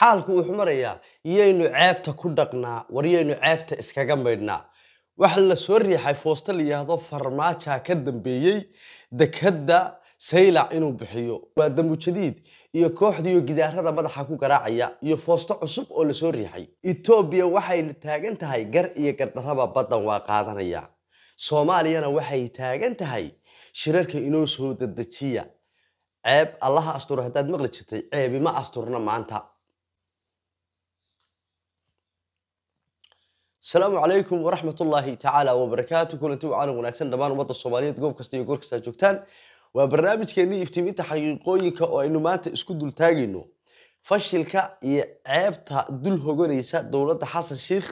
xaalku wuxuu marayaa yaynu ceebta ku dhaqnaa war yaynu ceebta iskaga maydhnaa waxa la soo riixay foosta la yidhaahdo farmaaja ka dambeeyey dekadda saylac inuu bixiyo waa dambujadiid iyo kooxdiiyo gidaarada madaxa ku garaacaya iyo foosto cusub oo lasoo riixay etoobiya waxay taagan tahay gar iyo gardarraba baddan waa qaadanaya soomaaliyana waxay taagan tahay shirarka inoo soo dadejiya ceeb allaha asturo haddaad maqli jirtay ceebima asturna maanta asalaamu calaykum waraxmat ullaahi tacaala wabarakaatu kulanti wacaan wanaagsan dhammaan ummadda soomaaliyeed goob kasta iyo goor kasta joogtaan waa barnaamijkeennii iftiiminta xaqiiqooyinka oo aynu maanta isku dul taagayno fashilka iyo ceebta dul hoganaysa dowladda xasan shiikh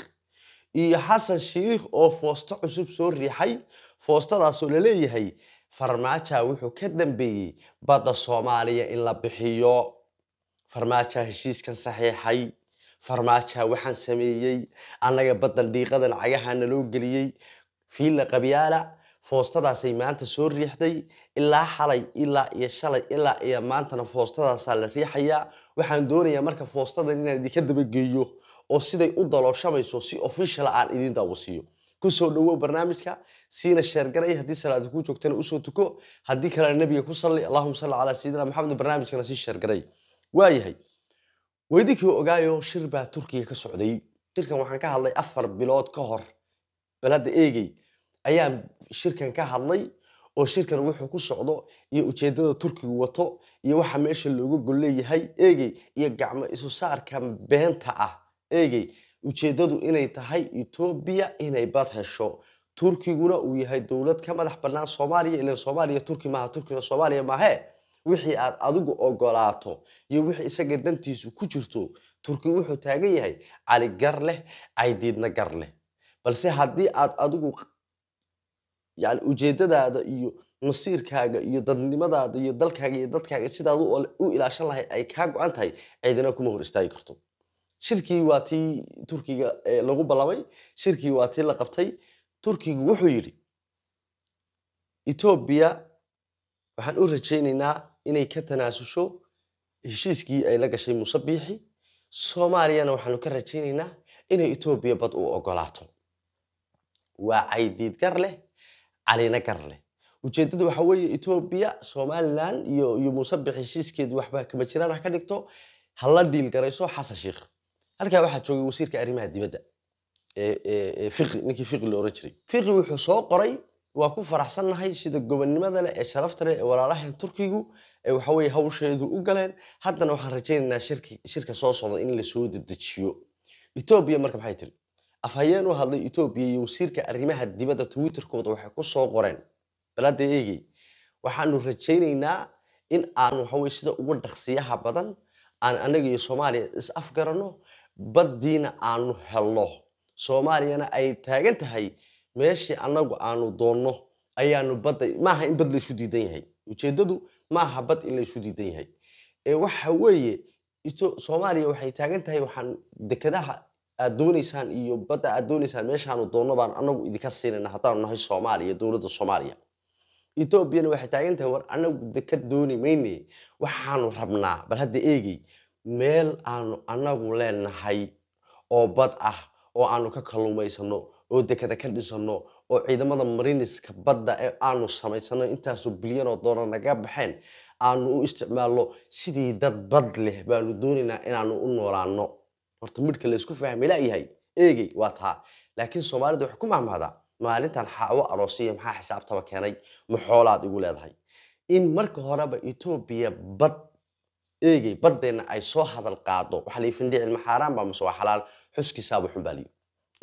iyo xasan shiikh oo foosto cusub soo riixay foostadaasoo la leeyahay farmaaja wuxuu ka dambeeyey badda soomaaliya in la bixiyo farmaaja heshiiskan saxiixay farmaaja waxaan sameeyey annaga badan dhiiqada lacagaha naloo geliyey fiilla qabyaala foostadaasay maanta soo riixday ilaa xalay ilaa iyo shalay ilaa iyo maantana foostadaasaa la riixayaa waxaan doonayaa marka foostadan inaan idinka dabageeyo oo siday u dalooshamayso si official ah aan idin daawasiiyo kusoo dhawow barnaamijka siina sheergaray haddii salaada kuu joogtana usoo tuko haddii kalena nebiga ku salli allahuma salli calaa sayidina maxamed barnaamijkana sii sheergaray waayahay waa ogaayo shir baa turkiga ka socday shirkan waxaan ka hadlay afar bilood ka hor balada hadda ayaan shirkan ka hadlay oo shirkan wuxuu ku socdo iyo ujeeddada turkigu wato iyo waxa meesha looga golleeyahay leeyahay eegey iyo gacmo isu saarkan beenta ah eegey ujeeddadu inay tahay etoobiya inay bad hesho turkiguna uu yahay dowlad ka madax bannaan soomaaliya ilan soomaaliya turki maaha turkina soomaaliya maahee wixii aad adigu ogolaato iyo wixii isaga dantiisu ku jirto turki wuxuu taagan yahay cali gar leh caydiidna gar leh balse haddii aad adigu yani ujeedadaada iyo masiirkaaga iyo dadnimadaada iyo dalkaaga iyo dadkaaga sidaad u ilaashan lahayd ay kaa go-an tahay ciidina kuma hor istaagi karto shirkii waa tii turkiga lagu ballamay shirkii waa tii la qabtay turkigu wuxuu yidhi etoobiya waxaan u rajaynaynaa inay ka tanaasusho heshiiskii ay la gashay muuse biixi soomaaliyana waxaanu ka rajaynaynaa inay etoobiya bad u ogolaato waa caydiid gar leh calina gar leh ujeedada waxa weeye etoobiya somalilan iyo muuse biixi heshiiskeedu waxba kama jiraan ha ka dhigto hala diil garayso xasan sheikh halkaa waxaa joogay wasiirka arrimaha dibadda fiqi ninkii fiqi la oran jiray fiqi wuxuu soo qoray waa ku faraxsannahay sida gobonnimada leh ee sharafta leh ee walaalaheen turkigu ee waxaweye hawsheedu u galeen haddana waxaan rajaynaynaa shirka soo socda in la dedejiyo etoobiya marka maxay tiri afhayeen u hadlay etoobiya iyo wasiirka arrimaha dibadda twitterkooda waxay ku soo qoreen bal eegay waxaanu rajaynaynaa in aan waxaweye sida ugu dhaqsiyaha badan aan annaga iyo soomaaliya is afgaranno baddiina aanu helno soomaaliyana ay taagan tahay meeshii annagu aanu doonno ayaanu badda maaha in bad laysu diidan yahay ujeeddadu maaha bad in la diidan yahay waxa weeye soomaaliya waxay taagan tahay waxaan dekedaha aad doonaysaan iyo badda aad doonaysaan meeshaanu doonno baan anagu idinka siinayna haddaanu nahay soomaaliya dowladda soomaaliya etoobiyana waxay taagan tahay war anagu deked dooni mayne waxaanu rabnaa bal hadda eegey meel aanu anagu leenahay oo bad ah oo aanu ka kalluumaysano oo dekeda ka dhisanno oo ciidamada mariniska badda ee aanu samaysano intaasu bilyan oo doona naga baxeen aanu u isticmaalno sidii dad bad leh baanu doonaynaa inaanu u noolaano horta midhka laysku fahmay layahay eegey waa taa laakiin soomaalida waxay ku mahmahdaa maalintan xaawo aroosiyo maxaa xisaabtaba keenay ma igu leedahay in marka horeba etoobiya bad eegey baddeenna ay soo hadal qaado waxaa la ifindhicil maxaaraan baa mase waa xalaal xuskiisaaba xunbaaliyo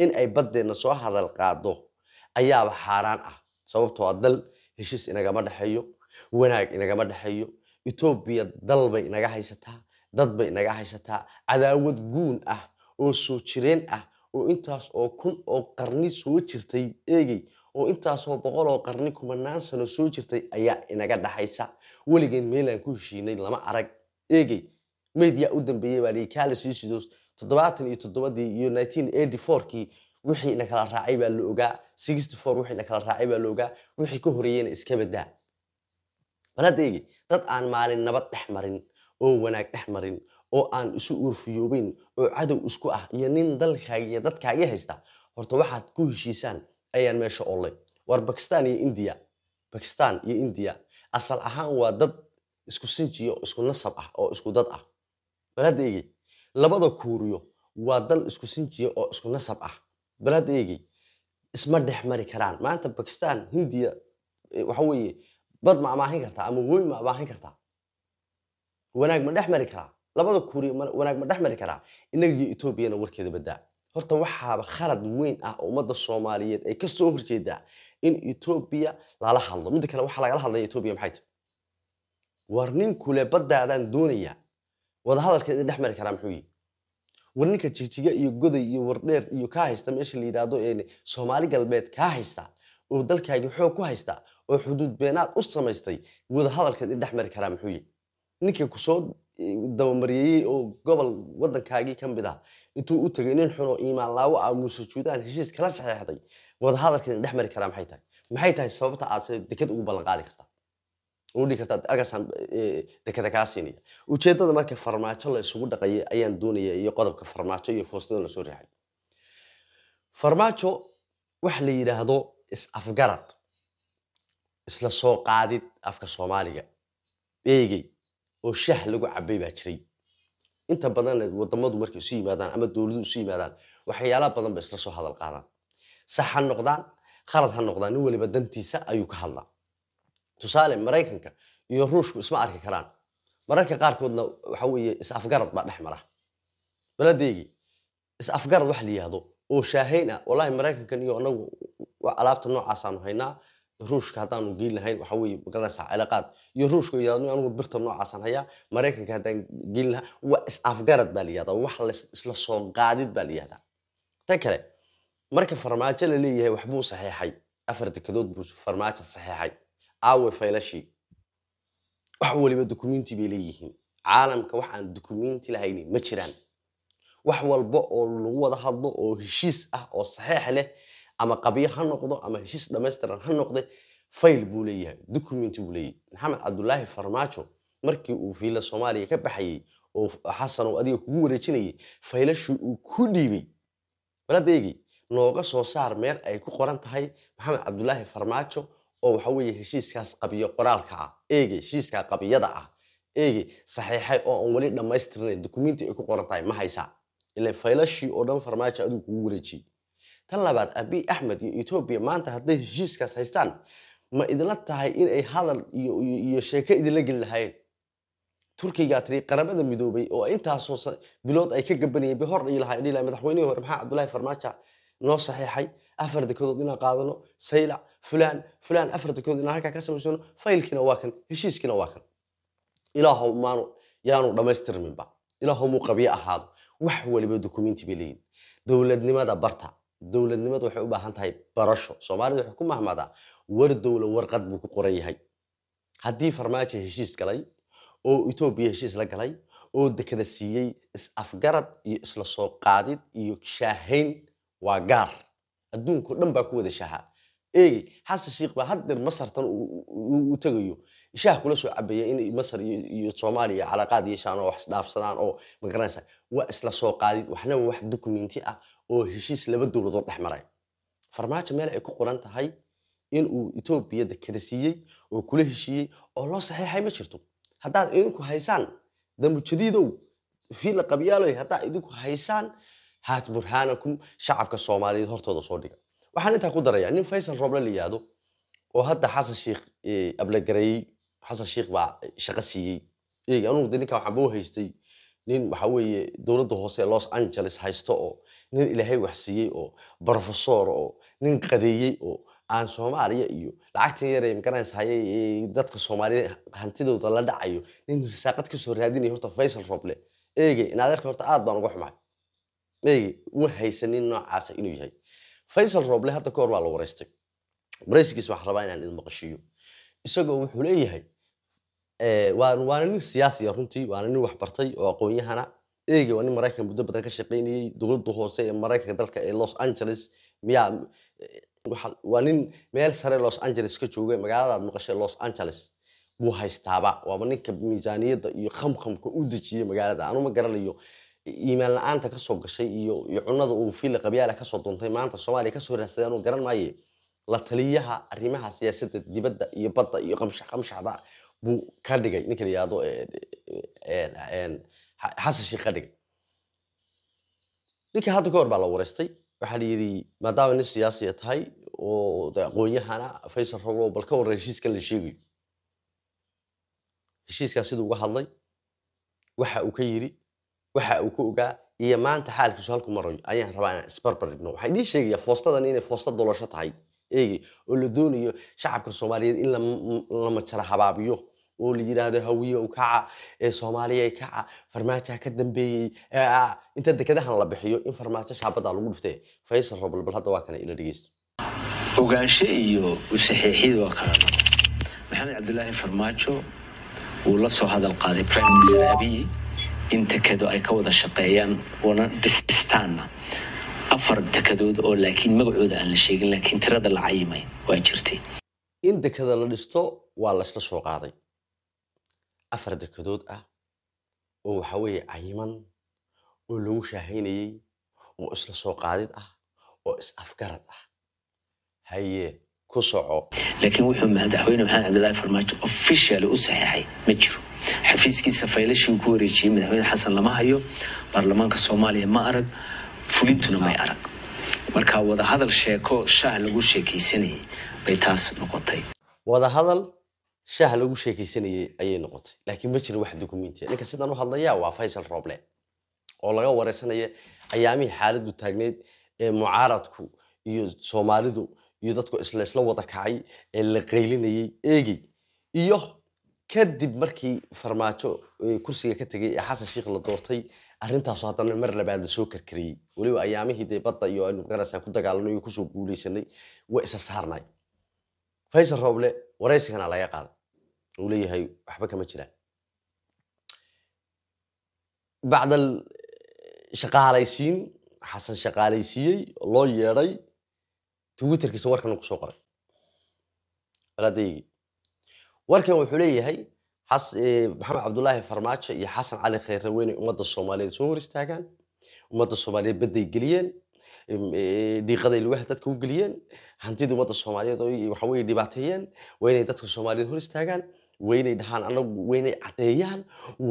in ay baddeenna soo hadal qaado ayaaba xaaraan ah sababto waa ah dal heshiis inagama dhexeeyo wanaag inagama dhexeeyo etoobiya dal bay inaga haysataa dad bay inaga haysataa cadaawad guun ah oo soo jireen ah oo intaas oo kun oo qarni soo jirtay eegey oo intaasoo boqol oo qarni kumanaan sano soo jirtay ayaa inaga dhaxaysa weligeen meelaan ku heshiinay lama arag eegey maydyaa u dambeeyey baa lihi kaala toddobaatan iyo toddobadii iyo nineteen eighty fourkii wixii inakala raacay baa la ogaa sixty four wixii la raacay baa loogaa wixii ka horeeyena iska badaa bal hadda dad aan maalin nabad dhex marin oo wanaag dhex marin oo aan isu uurfiyoobeyn oo cadow isku ah iyo nin dalkaaga iyo dadkaagii haysta horta waxaad ku heshiisaan ayaan meesha olay waar bakistan iyo indiya bakistan iyo indiya asal ahaan waa dad isku sinjiyo isku nasab ah oo isku dad ah bal hadda labada kuuriyo waa dal isku sinjiya oo isku nasab ah bal hadda isma dhex mari karaan maanta bakistan hindiya eh, waxa weeye bad ma amaahin kartaa ama woy ma amaahin kartaa wanaag ma dhex mari karaa labada kuuri wanaag ma dhex mari karaa inagii etoobiyana warkeeda badaa horta waxaaba khalad weyn ah oo ummadda soomaaliyeed ay kasoo horjeedaa in etoobiya lala hadlo midda kale waxaa lagala hadlaya etoobiya maxay tahay war nin kule baddaadaan doonaya wadahadalkeed in dhex mari karaa muxuu yihi war ninka jigjiga iyo goday iyo wardheer iyo kaa haysta meesha la yidhaahdo soomaali galbeed kaa haysta oo dalkaagi xoog ku haysta oo xuduud beenaad u samaystay wadahadalkan idhex mari karaa muxuu yihi ninka kusoo e, dabamariyeeyey oo gobol waddankaagii ka mid ah intuu u tegay nin xunoo iimaanlaawo ah muuse juudaan heshiis kala saxeexday wadahadalkan idhex mari karaa maxay tahay maxay tahay sababta aad se deked ugu ballanqaadi kartaa udhigi kartaa alkaasaan marka farmaajo la isugu dhaqaya ayaan doonaya iyo qodobka farmaajo iyo foosnida lasoo riixay farmaajo waxa la yidhaahdo is-afgarad isla soo qaadid afka soomaaliga eegey oo shah lagu cabay baa jiray inta badan wadamadu markay isu yimaadaan ama dowladuhu isu yimaadaan waxyaala badan ba isla soo hadal qaadaan sax ha noqdaan khalad ha noqdaan nin waliba dantiisa ayuu ka hadlaa tusaale maraykanka iyo ruushku isma arki karaan mararka qaarkoodna waxa weeye is-afgarad baa dhex mara baladeygii is-afgarad wax la yihahdo oo shaahayn ah wallaahi maraykankan iyo anagu alaabta noocaasaan haynaa ruushka haddaanu geyn lahayn waxa weye magaranaysaa cilaaqaad iyo ruushka yidhahdo anigu birta noocaasaan hayaa maraykanka haddaan geyn lahaa waa is-afgarad baa la yihahdaa wax isla soo qaadid baa la yihahdaa ta kale marka farmaajo la leeyahay waxbuu saxeexay afar dekadood buu farmaajo saxeexay aawe faylashii wax waliba dukumiinti bay leeyihiin caalamka wax aan dukumiinti lahaynin ma jiraan wax walba oo lagu wada hadlo oo heshiis ah oo saxiix leh ama qabyo ha noqdo ama heshiis dhammaystiran ha noqde fayl buu leeyahay dukuminti buu leeyahy maxamed cabdulaahi farmaajo markii uu fiila soomaaliya ka baxayey oo xasan oo adiga kugu wareejinayay faylashii uu ku dhiibay baladeegi nooga soo saar meel ay ku qoran tahay maxamed cabdulaahi farmaajo oo waxa weye heshiiskaas qabiyo qoraalka ah eege heshiiska qabiyada ah eege saxiixay oo aan weli dhammaystirnayn dukumiinti ay ku qoran tahay ma haysa ile faylashii oo dhan farmaajo aduu kugu wareejiyey tan labaad abiy axmed iyo etoobiya maanta hadday heshiiskaas haystaan ma idla tahay inay hadal iyo sheeke idinla geli lahaayeen turkigaa tiri qaramada midoobay oo intaasoo bilood ay ka gabanayeen ba hor dhiilahaa dhiilaha madaxweynihii hore maxaa cabdulaahi farmaajo noo saxiixay afar dekedood inaan qaadano saylac fulaan fulaan afarta kood inaan halkaa ka samaysono faylkiina waa kan heshiiskiina waa kan ilaahow maanu yaanu dhammaystirminba ilaahow muu qabye ahaado wax waliba dukumenti bay leeyihin dowladnimada barta dowladnimada waxay u baahan tahay barasho soomaalida waxay ku mahmadaa war dowla warqad buu ku qoran yahay haddii farmaajo heshiis galay oo etoobiya heshiis la galay oo dekada siiyey is-afgarad iyo isla soo qaadid iyo shaahayn waa gaar adduunko dhan baa ku wada shaahaa eegey xasan shiikh baa haddeer masartan u tegayo ishaha kula soo cabaya in masar iyo soomaaliya calaaqaad yeeshaan oo wax isdhaafsadaan oo magaranaysa waa isla soo qaadid waxna wax dukumenti ah oo heshiis laba dowladood dhex maray farmaajo meel ay ku qoran tahay inuu etoobiyada kada siiyey oo kula heshiiyey oo loo saxiixay ma jirto haddaad idinku haysaan damujariidow fiila qabyaalay haddaad idinku haysaan haat burhaanakum shacabka soomaaliyeed hortooda soo dhiga waxaan intaa ku daraya nin faysal roble la yihahdo oo hadda xasan sheikh eh, ablegareeyey xasan sheikh baa shaqo siiyey anugu de ninkaa waxaan boo haystay nin waxa weeye dowladda hoose los angeles haysto oo nin ilaahay wax siiyey oo brofesor oo nin qadeeyey oo aan soomaaliya iyo lacagtan yaree magarans haye eh, dadka soomaaliyed hantidooda la dhacayo nin risaaqad kasoo raadinaya horta faysal roble eege in adeerka horta aad baan uga xumahay eege uma haysanin noocaasa ah inuu yahay faysal rooble hadda kahor waa la wareystay waraysigiisa waxaan rabaa inaan idin maqashiiyo isagoo wuxuu leeyahay eh, waana nin siyaasiya runtii waana nin waxbartay oo aqoonyahana yahana waa nin maraykan muddo badan ka shaqaynayay dowladda hoose ee maraykanka dalka ee los angeles miyaa eh, waa nin meel sare los angeles ka jooga magaaladaad maqashay los angeles buu haystaaba waaba ninka miisaaniyadda iyo khamkhamka u dejiyey magaalada anuma garanayo iimaan la-aanta kasoo gashay iyo cunada uu fila qabyaala kasoo duntay maanta soomaaliya kasoo raadsadeen uu garan maaye la taliyaha arrimaha siyaasada dibadda iyo badda iyo qamshaxda buu ka dhigay ninka layado xasan ka dhigay ninka hadda ka hor baa la wareystay waxaa la yidhi maadaama nin siyaasiya tahay oo aqoonyahana faysal roglo bal ka warran heshiiskan la sheegayo heshiiskaa siduu uga hadlay waxa uu ka yidhi waxa uu ku ogaa iyo maanta xaalkiisu halku marayo ayaan rabaa inaan isbarbar waxaa idiin sheegayaa foostadan inay foosta dolasho tahay eegi oo la doonayo shacabka soomaaliyeed in lamajara habaabiyo oo la yidhaahdo hawiyo kaca ee soomaaliya kaca farmaajaha ka dambeeyey ah, inta dekedahan la bixiyo in farmaajo shaabadaa lagu dhiftay faysal robol bal hadda waa kana ila dhegeysta ogaanshe iyo usaxiixid waa kala laba maxamed cabdilaahi farmaajo wuu la soo hadal qaaday prime minister abiy in tekado ay ka wada shaqeeyaan wana dhistaanna afar tekadood oo laakiin magacooda aan la sheegin laakiin tirada la cayimay waa jirtay in dekeda la dhisto waa laysla soo qaaday afar dekadood ah oo waxa weeye cayiman oo lagu shaahaynayey oo isla soo qaadid ah oo is afgarad ah haye ku soco laakiin wuxuu madaxweyne maxamed cabdilaahi farmaajo ofishal u saxeexay ma jiro xafiiskiisa faylashii ku wareejiyey madaxweyne xasan lama hayo baarlamaanka soomaaliya ma arag fulintuna may arag marka wadahadal sheeko shah lagu sheekaysanayay bay taas noqotay wadahadal shah lagu sheekaysanayay ayay noqotay laakiin ma jira wax dukumintiya ninka sidaan u hadlayaa waa faysal rooble oo laga wareysanaya ayaamihii xaaladdu taagneyd ee mucaaradku iyo soomaalidu iyo dadku islaisla wada kacay ee la qaylinayey eegey iyo kadib markii farmaajo kursiga ka tegay ee xasan sheikh la doortay arintaasoo haddana mar labaad lasoo karkariyey weliba ayaamihii dee badda iyo aynu magarasaan ku dagaalanay oo kusoo guuleysanay way isa saarnay faysal rooble waraysigana laga qaaday uu leeyahay waxba kama jiraan bacdal eh, shaqaalaysiin xasan shaqaalaysiiyey loo yeedhay twitterkiisa warkan kusoo qoray alaadaygii warkan wuxuu leeyahay eh, maxamed cabdulaahi farmaajo iyo xasan cali kheyre weynay ummadda soomaaliyeed soo hor istaagaan ummadda soomaaliyeed baday geliyeen eh, dhiiqaday lugaha dadka u geliyeen hantidii ummadda soomaaliyeed waxa weye dhibaateeyeen waa inay dadka soomaaliyeed hor istaagaan waa dhahaan anagu waa inay caddeeyaan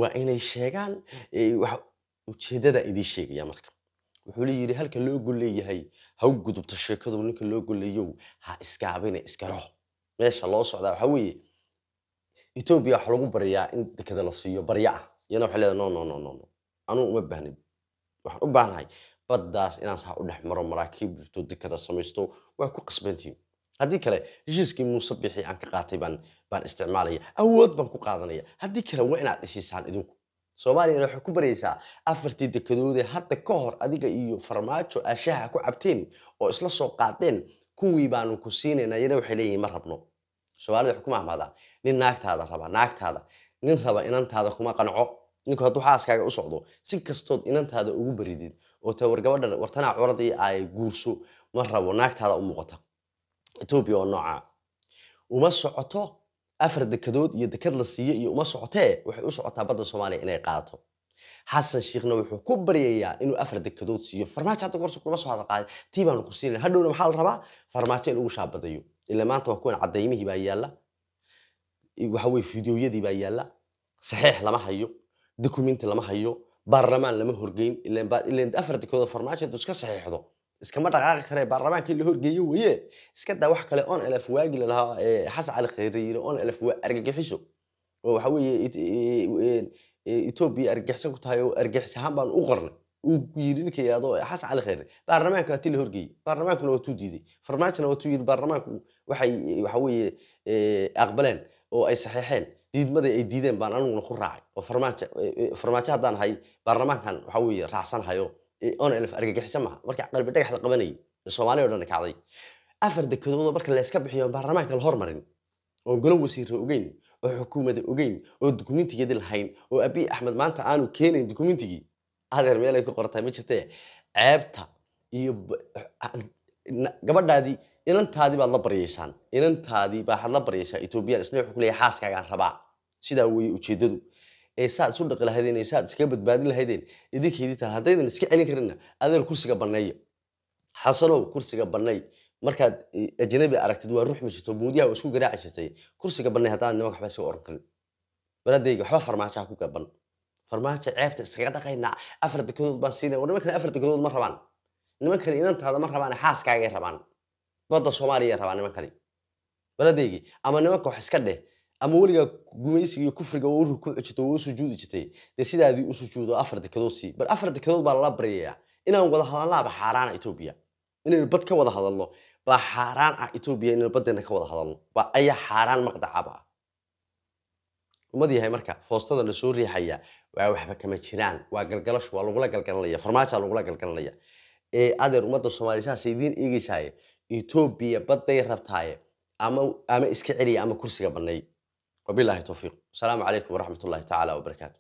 waa inay sheegaan eh, ujeeddada idiin sheegaya marka wuxuu leeyidhi halka loogu leeyahay ha u gudubto sheekadu ninka loo golayo ha iskaabina iskaro meesha loo socdaa waxaa weeye etoobiya waxa lagu baryaa in dekada la siiyo barya ah iyana waxay leedahay no no no no anugu uma baahnin waxaan u baahnahay baddaas inaan saa u dhex maro maraakiib dhifto dekada samaysto waa ku qasbantiin haddii kale heshiiskii muuse bixii aan ka qaatay baan baan isticmaalaya awood baan ku qaadanaya haddii kale waa inaad isiisaan idinku soomaaligana waxay ku baraysaa afartii dekadoodee hadda ka hor adiga iyo farmaajo aa shaaha ku cabteen oo isla soo qaadeen kuwii baanu ku siinaynaa yana waxay leeyihin ma rabno soomaalida waxay ku mahmaadaa nin naagtaada raba naagtaada nin raba inantaada kuma qanco ninku hadduu xaaskaaga u socdo si kastood inantaada ugu baridid oo ta wargabadhan wartanaa curadii ay guurso ma rabo naagtaada u muuqata etoobiya oo noocaa uma socoto afar dekadood iyo dekad la siiye iyo uma socotee waxay u socotaa badda soomaaliya inay qaadato xasan shiikhna wuxuu ku baryayaa inuu afar dekadood siiyo farmaajo hadda gorsa kuma soo hadaqaaday tii baan qusiinaya hadhowna maxaa la rabaa farmaajo in ugu shaabadayo ilaa maanta waa kuwan cadaymihii baa yaalla waxa weye fideoyadii baa yaalla saxiix lama hayo dokumenti lama hayo baarlamaan lama horgeyn ilaan afar dekadood farmaajo intuu iska saxiixdo iskama dhaqaaqi karee baarlamaankii la horgeeyo weye iska daa wax kale oon alaf waagi lalahaa xasan cali khayriire oon alaf argagixiso oo waxa weeye etoobiya argagixisan ku tahay oo argagixis ahaan baan u qornay uu yiri ninka yaado xasan cali khayriire baarlamaanka ati la horgeeyey baarlamaankuna waa tuu diiday farmaajona waa tuu yiri baarlamaanku waxay waxa weeye aqbaleen oo ay saxeexeen diidmadii ay diideen baan aniguna ku raacay oo farmaajo farmaajo haddaan ahay baarlamaankan waxa weeye raacsanahayo onlf argagixiso maha marka qalbi dhagax la qabanayay soomaaliya o dhan kacday afar dekedoodoo marka layska bixiyo baarlamaanka la hormarin oo golo wasiiro ogeyn oo xukuumada ogeyn oo dukumintigeedi lahayn oo abiy axmed maanta aanu keenayn dukumintigii adeer meelay ku qortaa ma jirtee ceebta iyo gabadhaadii inantaadii baad la baryeysaan inantaadii baaxad la baryeysaan ethoobiyan isna wuxuu ku leeyahay xaaskaagaan rabaa sidaa weeye ujeeddadu ee saad isu dhaqi lahaydeen ee saad iskaga badbaadin lahaydeen idinkeedii taal haddaydan iska celin karinna adeel kursiga banneeya xasanow kursiga bannay markaad ajnabi aragtid waa ruuxmi jirto buudiyaha isku garaaci kursiga bannay haddaan nimanka waxba iska oran karin baradayga waxba farmaajaha ku gaban farmaajo ceebta iskaga dhaqaynaa afar degadood baan siinaya nimankan afar degadood ma rabaan nimankan inantaada ma rabaan xaaskaagay rabaan badda soomaaliya rabaa nimankani baradaygi ama nimanka wax iska dheh ama weliga gumaysiga iyo kufriga ku xijito u sujuudi jirtay dee sidaadii u sujuudo afar dekadood sii afar dekadood baa lala baryayaa inaan wada hadalnaaba xaaraana etoobiya inaynu bad ka wada hadalno baa xaaraan ah etoobiya inaynu baddeena ka wada hadalno baa ayaa xaaraan maqdacaaba ah umad yahay marka foostada la riixaya waa waxba kama jiraan waa galgalash waa lagula galgalanaya farmaajaa lagula galgalanaya ee adeer ummadda soomaaliya saasa idiin eegaysaaye etoobiya badday rabtaaye ama ama iska celiya ama kursiga bannay wabilahi towfiiq asalaamu calaykum waraxmat ullahi tacaala wabarakaatu